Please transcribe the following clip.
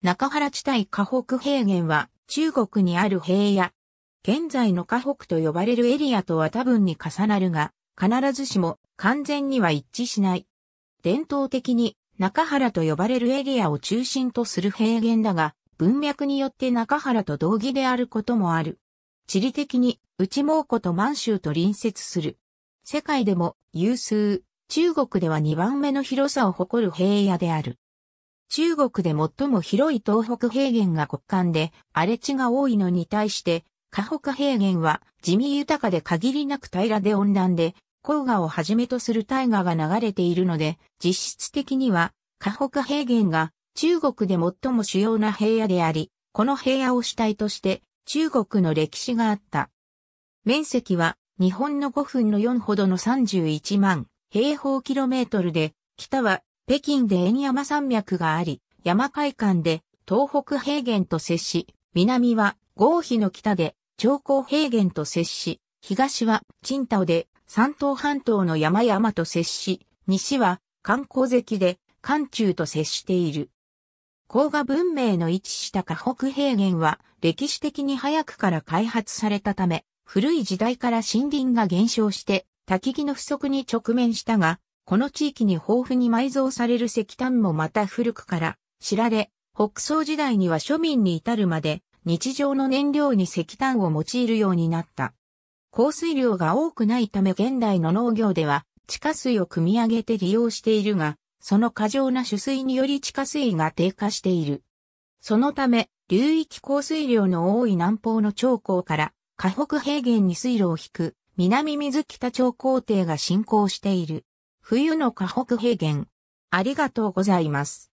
中原地帯河北平原は中国にある平野。現在の河北と呼ばれるエリアとは多分に重なるが、必ずしも完全には一致しない。伝統的に中原と呼ばれるエリアを中心とする平原だが、文脈によって中原と同義であることもある。地理的に内蒙古と満州と隣接する。世界でも有数、中国では2番目の広さを誇る平野である。中国で最も広い東北平原が極寒で荒れ地が多いのに対して、河北平原は地味豊かで限りなく平らで温暖で、黄河をはじめとする大河が流れているので、実質的には河北平原が中国で最も主要な平野であり、この平野を主体として中国の歴史があった。面積は日本の5分の4ほどの31万平方キロメートルで、北は北京で円山山脈があり、山海間で東北平原と接し、南は合肥の北で長江平原と接し、東は青島で山東半島の山々と接し、西は観光関で関中と接している。黄河文明の位置した河北平原は歴史的に早くから開発されたため、古い時代から森林が減少して、焚木の不足に直面したが、この地域に豊富に埋蔵される石炭もまた古くから知られ、北宋時代には庶民に至るまで日常の燃料に石炭を用いるようになった。降水量が多くないため現代の農業では地下水を汲み上げて利用しているが、その過剰な取水により地下水が低下している。そのため、流域降水量の多い南方の長江から河北平原に水路を引く南水北長江堤が進行している。冬の河北平原。ありがとうございます。